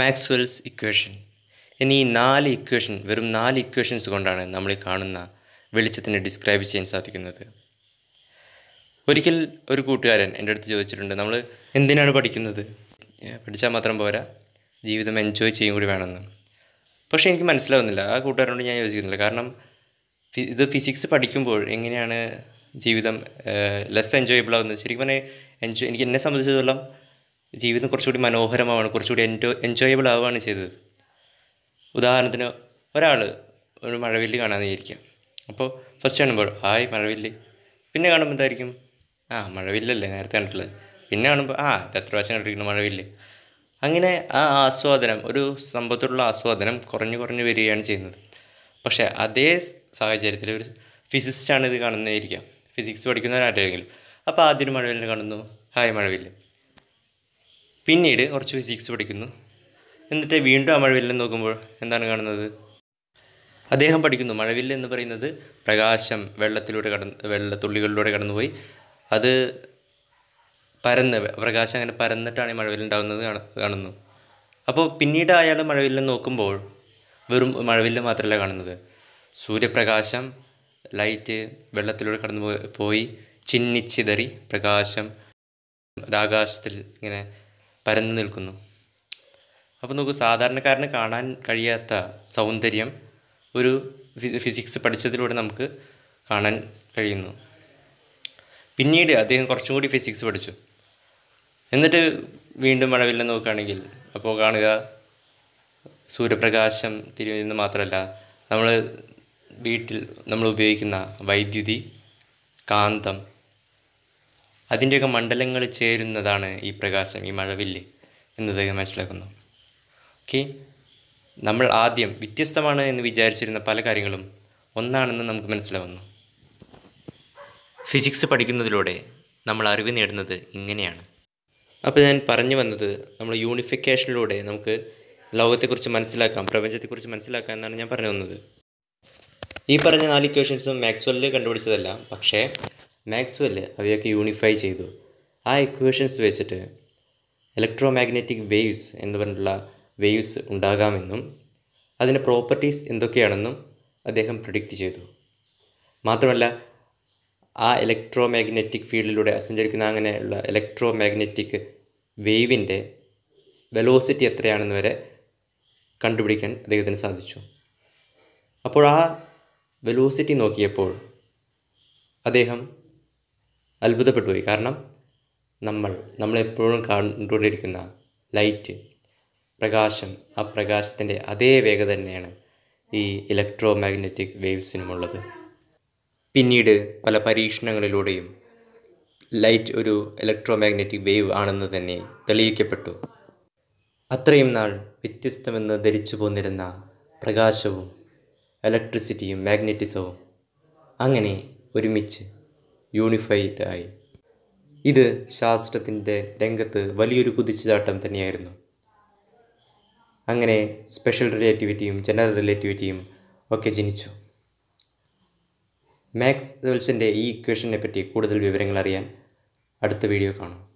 Maxwell's equation എന്നീ നാല് equation വെറും നാല് ഇക്വേഷൻസ് കൊണ്ടാണ് നമ്മൾ ഈ കാണുന്ന വെളിച്ചത്തിനെ ഡിസ്ക്രൈബ് ചെയ്യാൻ സാധിക്കുന്നത് ഒരിക്കൽ ഒരു കൂട്ടുകാരൻ എൻ്റെ അടുത്ത് ചോദിച്ചിട്ടുണ്ട് നമ്മൾ എന്തിനാണ് പഠിക്കുന്നത് പഠിച്ചാൽ മാത്രം പോരാ ജീവിതം എൻജോയ് ചെയ്യും കൂടി വേണമെന്ന് പക്ഷേ എനിക്ക് മനസ്സിലാവുന്നില്ല ആ കൂട്ടുകാരനോട് ഞാൻ യോജിക്കുന്നില്ല കാരണം ഇത് ഫിസിക്സ് പഠിക്കുമ്പോൾ എങ്ങനെയാണ് ജീവിതം ലെസ് എൻജോയബിൾ ആവുന്നത് ശരിക്കും പറഞ്ഞാൽ എൻജോയ് എനിക്ക് എന്നെ സംബന്ധിച്ചിടത്തോളം ജീവിതം കുറച്ചുകൂടി മനോഹരമാവാണ് കുറച്ചുകൂടി എൻജോ എൻജോയബിൾ ആവുകയാണ് ചെയ്തത് ഉദാഹരണത്തിന് ഒരാൾ ഒരു മഴവില്ല് കാണാൻ വിചാരിക്കാം അപ്പോൾ ഫസ്റ്റ് കാണുമ്പോൾ ഹായ് മഴവില്ല് പിന്നെ കാണുമ്പോൾ എന്തായിരിക്കും ആ മഴവില്ലല്ലേ നേരത്തെ കണ്ടിട്ടുള്ളത് പിന്നെ കാണുമ്പോൾ ആ എത്ര പ്രാവശ്യം കണ്ടിരിക്കുന്നു മഴവില്ല് അങ്ങനെ ആ ആസ്വാദനം ഒരു സംഭവത്തോടുള്ള ആസ്വാദനം കുറഞ്ഞു കുറഞ്ഞു വരികയാണ് ചെയ്യുന്നത് പക്ഷേ അതേ സാഹചര്യത്തിൽ ഒരു ഫിസിസ്റ്റാണ് ഇത് കാണുന്നതായിരിക്കാം ഫിസിക്സ് പഠിക്കുന്നവരാരെങ്കിലും അപ്പോൾ ആദ്യം മഴവില്ലിനെ കാണുന്നു ഹായ് മഴവില്ല് പിന്നീട് കുറച്ച് ഫിസിക്സ് പഠിക്കുന്നു എന്നിട്ട് വീണ്ടും ആ മഴവില്ലിൽ നോക്കുമ്പോൾ എന്താണ് കാണുന്നത് അദ്ദേഹം പഠിക്കുന്നു മഴവില്ല് എന്ന് പറയുന്നത് പ്രകാശം വെള്ളത്തിലൂടെ കടന്ന് വെള്ളത്തുള്ളികളിലൂടെ കടന്നുപോയി അത് പരന്ന് പ്രകാശം അങ്ങനെ പരന്നിട്ടാണ് ഈ മഴവില്ലുണ്ടാകുന്നത് കാണുന്നു അപ്പോൾ പിന്നീട് അയാൾ മഴവില്ല് നോക്കുമ്പോൾ വെറും മഴവില്ല് മാത്രമല്ല കാണുന്നത് സൂര്യപ്രകാശം ലൈറ്റ് വെള്ളത്തിലൂടെ കടന്നു പോയി ചിന്നിച്ചിതറി പ്രകാശം ആകാശത്തിൽ ഇങ്ങനെ പരന്നു നിൽക്കുന്നു അപ്പോൾ നമുക്ക് സാധാരണക്കാരന് കാണാൻ കഴിയാത്ത സൗന്ദര്യം ഒരു ഫിസിക്സ് പഠിച്ചതിലൂടെ നമുക്ക് കാണാൻ കഴിയുന്നു പിന്നീട് അദ്ദേഹം കുറച്ചും കൂടി ഫിസിക്സ് പഠിച്ചു എന്നിട്ട് വീണ്ടും മഴവില്ല നോക്കുകയാണെങ്കിൽ അപ്പോൾ കാണുക സൂര്യപ്രകാശം തിരിയുന്നത് മാത്രമല്ല നമ്മൾ വീട്ടിൽ നമ്മൾ ഉപയോഗിക്കുന്ന വൈദ്യുതി കാന്തം അതിൻ്റെയൊക്കെ മണ്ഡലങ്ങൾ ചേരുന്നതാണ് ഈ പ്രകാശം ഈ മഴവില്ല് എന്നത് മനസ്സിലാക്കുന്നു ഓക്കെ നമ്മൾ ആദ്യം വ്യത്യസ്തമാണ് എന്ന് വിചാരിച്ചിരുന്ന പല കാര്യങ്ങളും ഒന്നാണെന്ന് നമുക്ക് മനസ്സിലാവുന്നു ഫിസിക്സ് പഠിക്കുന്നതിലൂടെ നമ്മൾ അറിവ് നേടുന്നത് ഇങ്ങനെയാണ് അപ്പോൾ ഞാൻ പറഞ്ഞു വന്നത് നമ്മൾ യൂണിഫിക്കേഷനിലൂടെ നമുക്ക് ലോകത്തെക്കുറിച്ച് മനസ്സിലാക്കാം പ്രപഞ്ചത്തെക്കുറിച്ച് മനസ്സിലാക്കാം എന്നാണ് ഞാൻ പറഞ്ഞു വന്നത് ഈ പറഞ്ഞ നാല് ഇക്വേഷൻസും മാക്സ്വെല്ലിൽ കണ്ടുപിടിച്ചതല്ല പക്ഷേ മാക്സ്വെൽ അവയൊക്കെ യൂണിഫൈ ചെയ്തു ആ ഇക്വേഷൻസ് വെച്ചിട്ട് ഇലക്ട്രോ മാഗ്നറ്റിക് വേവ്സ് എന്ന് പറഞ്ഞിട്ടുള്ള വേവ്സ് ഉണ്ടാകാമെന്നും അതിൻ്റെ പ്രോപ്പർട്ടീസ് എന്തൊക്കെയാണെന്നും അദ്ദേഹം പ്രിഡിക്റ്റ് ചെയ്തു മാത്രമല്ല ആ ഇലക്ട്രോ മാഗ്നറ്റിക് ഫീൽഡിലൂടെ സഞ്ചരിക്കുന്ന അങ്ങനെയുള്ള ഇലക്ട്രോ മാഗ്നറ്റിക് വേവിൻ്റെ വെലോസിറ്റി എത്രയാണെന്ന് വരെ കണ്ടുപിടിക്കാൻ അദ്ദേഹത്തിന് സാധിച്ചു അപ്പോൾ ആ വെലോസിറ്റി നോക്കിയപ്പോൾ അദ്ദേഹം അത്ഭുതപ്പെട്ടു പോയി കാരണം നമ്മൾ നമ്മളെപ്പോഴും കണ്ടുകൊണ്ടിരിക്കുന്ന ലൈറ്റ് പ്രകാശം ആ പ്രകാശത്തിൻ്റെ അതേ വേഗത തന്നെയാണ് ഈ ഇലക്ട്രോ മാഗ്നറ്റിക് വേവ്സിനുമുള്ളത് പിന്നീട് പല പരീക്ഷണങ്ങളിലൂടെയും ലൈറ്റ് ഒരു ഇലക്ട്രോ മാഗ്നറ്റിക് വേവ് ആണെന്ന് തന്നെ തെളിയിക്കപ്പെട്ടു അത്രയും നാൾ വ്യത്യസ്തമെന്ന് ധരിച്ചു പോന്നിരുന്ന പ്രകാശവും ഇലക്ട്രിസിറ്റിയും മാഗ്നറ്റിസവും അങ്ങനെ ഒരുമിച്ച് യൂണിഫൈഡ് ആയി ഇത് ശാസ്ത്രത്തിൻ്റെ രംഗത്ത് വലിയൊരു കുതിച്ചുചാട്ടം തന്നെയായിരുന്നു അങ്ങനെ സ്പെഷ്യൽ റിലേറ്റിവിറ്റിയും ജനറൽ റിലേറ്റിവിറ്റിയും ഒക്കെ ജനിച്ചു മാക്സ് വെൽസിൻ്റെ ഈ ഇക്വേഷനെ പറ്റി കൂടുതൽ വിവരങ്ങൾ അറിയാൻ അടുത്ത വീഡിയോ കാണും